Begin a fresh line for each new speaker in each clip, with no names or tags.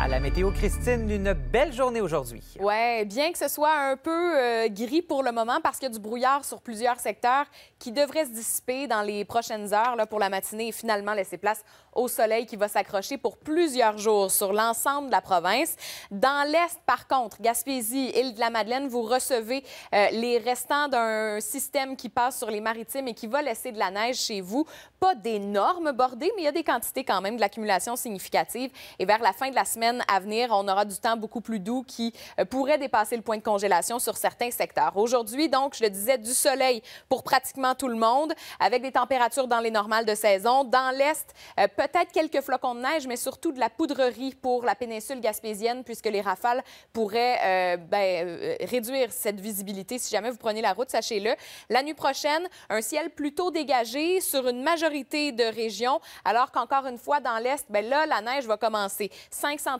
À la météo, Christine, une belle journée aujourd'hui. Oui, bien que ce soit un peu euh, gris pour le moment parce qu'il y a du brouillard sur plusieurs secteurs qui devrait se dissiper dans les prochaines heures là, pour la matinée et finalement laisser place au soleil qui va s'accrocher pour plusieurs jours sur l'ensemble de la province. Dans l'Est, par contre, Gaspésie, île de la Madeleine, vous recevez euh, les restants d'un système qui passe sur les maritimes et qui va laisser de la neige chez vous. Pas d'énormes bordées, mais il y a des quantités quand même de l'accumulation significative. Et vers la fin de la semaine, à venir, on aura du temps beaucoup plus doux qui euh, pourrait dépasser le point de congélation sur certains secteurs. Aujourd'hui, donc, je le disais, du soleil pour pratiquement tout le monde, avec des températures dans les normales de saison. Dans l'Est, euh, peut-être quelques flocons de neige, mais surtout de la poudrerie pour la péninsule gaspésienne, puisque les rafales pourraient euh, ben, réduire cette visibilité. Si jamais vous prenez la route, sachez-le. La nuit prochaine, un ciel plutôt dégagé sur une majorité de régions, alors qu'encore une fois, dans l'Est, ben là, la neige va commencer. 500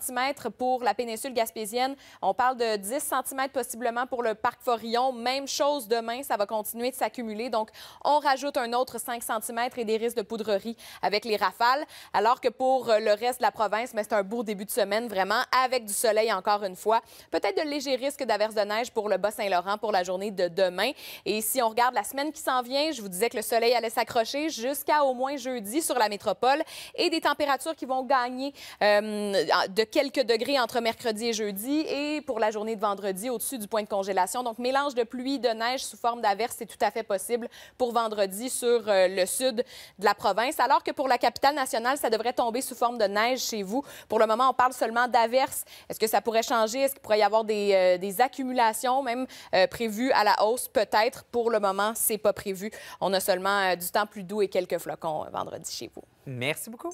pour la péninsule gaspésienne. On parle de 10 cm possiblement pour le parc Forillon. Même chose demain, ça va continuer de s'accumuler. Donc, on rajoute un autre 5 cm et des risques de poudrerie avec les rafales. Alors que pour le reste de la province, c'est un beau début de semaine vraiment avec du soleil encore une fois. Peut-être de légers risques d'averses de neige pour le Bas-Saint-Laurent pour la journée de demain. Et si on regarde la semaine qui s'en vient, je vous disais que le soleil allait s'accrocher jusqu'à au moins jeudi sur la métropole et des températures qui vont gagner euh, de quelques degrés entre mercredi et jeudi et pour la journée de vendredi au-dessus du point de congélation. Donc, mélange de pluie, de neige sous forme d'averse, c'est tout à fait possible pour vendredi sur euh, le sud de la province. Alors que pour la capitale nationale, ça devrait tomber sous forme de neige chez vous. Pour le moment, on parle seulement d'averse. Est-ce que ça pourrait changer? Est-ce qu'il pourrait y avoir des, euh, accumulations même euh, prévues à la hausse? Peut-être. Pour le moment, c'est pas prévu. On a seulement du temps plus doux et quelques flocons vendredi chez vous. Merci beaucoup.